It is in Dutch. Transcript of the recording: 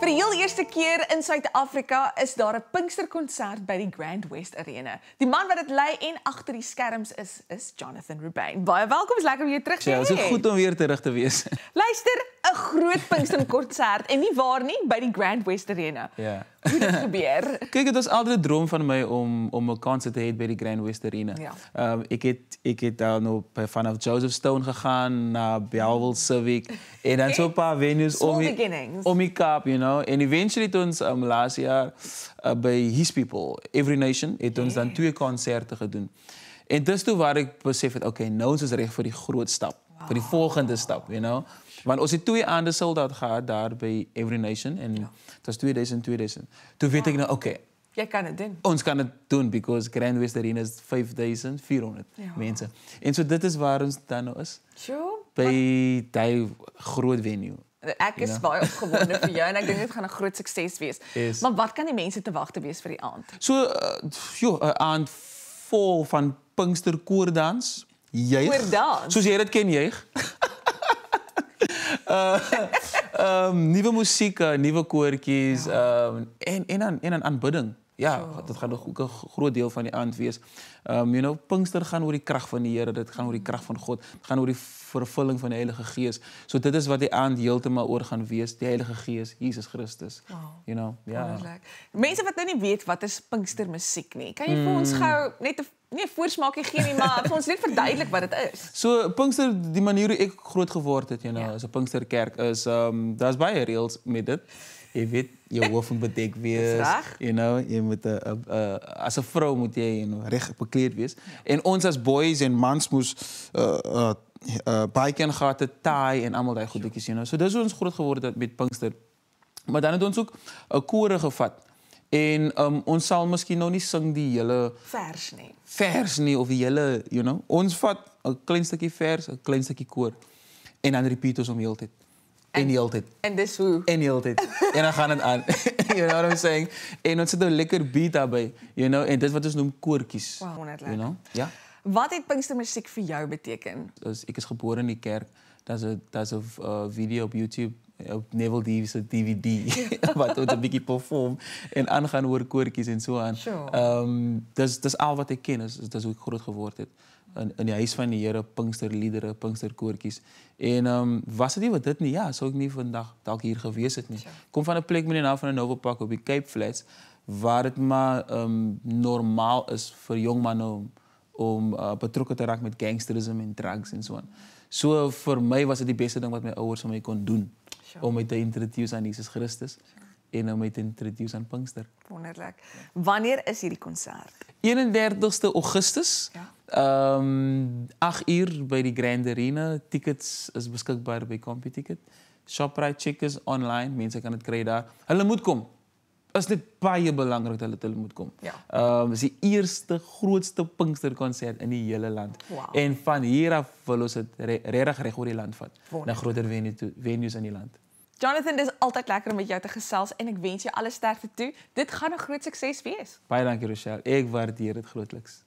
Vir die heel eerste keer in Suid-Afrika is daar 'n Pinksterkonsert by die Grand West Arena. Die man wat dit lei en agter die skerms is, is Jonathan Rubain. Baie welkom, is lekker om jou terug te hê. Ja, dit is goed om weer terug te wees. Luister, groot Pinkston konsert en nie waar nie by die Grand West Arena. Ja. Hoe dit gebeur. Kyk, dit was altyd 'n droom van my om om 'n kans te hê by die Grand West Arena. Ja. Ehm um, ek het ek het daar nog by van of Joseph Stone gegaan na Bellville Civic en dan so 'n paar venues om om die Kaap, you know. En eventually het ons um, laas jaar uh, by His People Every Nation het ons yeah. dan twee konserte gedoen. En dis toe waar ek besef het, okay, nou ons is reg vir die groot stap. Voor die volgende stap, you know. Want als je twee aan de soldaat gaat daar bij Every Nation, en dat is 2000, 2000. Toen weet ik nou, oké. Jij kan het doen. Ons kan het doen, because Grand West Arena is 5400 mensen. En zo, dit is waar ons dan nou is. Sure. Bij die groot venue. Ek is wel opgewonden voor jou en ek dink dit gaan een groot succes wees. Maar wat kan die mensen te wachten te wees die aand? So uh, aand vol van dans. jeug. Oor dans. Soos jy dit ken jeug. uh ehm um, nuwe musiek, nuwe koortjies, ehm um, en en dan en dan aanbidding. Ja, so. dit gaan 'n ook 'n groot deel van die aand wees. Um you know, Pinkster gaan oor die krag van die Here, dit gaan oor die krag van God, dit gaan oor die vervulling van die Heilige Gees. So dit is wat die aand heeltemal oor gaan wees, die Heilige Gees, Jesus Christus. Wow. You know, ja. Yeah. Mense wat nou nie weet wat is Pinkster musiek nie, kan jy vir ons mm. gou net 'n Nee, voorsmaak gee nie, maar ons net verduidelik wat dit is. So Pinkster die manier hoe ek groot geword het, jy nou, know, yeah. Ja. as 'n Pinksterkerk is, ehm um, daar's baie reëls met dit. je weet, je woffen bedekt weer. You know, je moet, uh, als een vrouw moet je, you know, recht bekleed wees. En ons als boys en mans moest uh, eh, eh, eh, biken gaan, taai en allemaal dat goede dingen. You know. Dus dat is ons groot geworden met Pinkster. Maar dan hebben we ook ook koeren gevat. En um, ons zal misschien nog niet zingen die hele... Vers, nee. Vers, nee, of die hele, you know. Ons vat een klein stukje vers, een klein stukje koor. En dan repeat ons om heel tijd. En die altijd. En this who. En die altijd. en dan gaan het aan. you know what I'm saying? En dan zit een lekker beat daarbij. You know? En dat is wat ze noemen koorkies. Wow, net you know? Ja. Wat heeft Pinkstermuziek voor jou betekend? Dus ik is geboren in die kerk. Dat is een, dat is een eh, video op YouTube op is Divische DVD, wat een beetje perform. En aangaan worden koorkjes en zo aan. Sure. Ehm, dat is al wat ik ken, dus- dus dat is hoe ik groot geworden heb. En, en, ja, is van die jaren Pinksterliederen, En was het niet wat dit niet, ja, zou ik niet vandaag dat ik hier geweest het niet. Ik kom van een plek, meneer, af van een overpak op die Cape Flats, waar het maar ehm, normaal is voor jongmannen om, om eh, betrokken te raken met gangsterisme en drugs en zo aan. Zo voor mij was het de beste ding wat mijn ouders van mij kon doen om je te introduceren aan Jezus Christus en om je te introduceren aan Pinkster. Wonderlijk. Wanneer is jullie concert? 31 augustus, ja. 8 ehm, uur bij de Grand Arena. Tickets is beschikbaar bij CompuTicket. Shoprite checkers online, mensen kan het krijgen daar. Hulle moet komen is dit baie belangrijk dat hulle moet kom. Ja. Ehm is die eerste grootste Pinksterkonsert in die hele land. En van hier af wil ons dit regtig reg oor die land vat. Na groter venues in die land. Jonathan, is altyd lekker om met jou te gesels en ek wens jou alle sterkte toe. Dit gaan 'n groot sukses wees. Baie dankie Rochelle. Ek waardeer dit grootliks.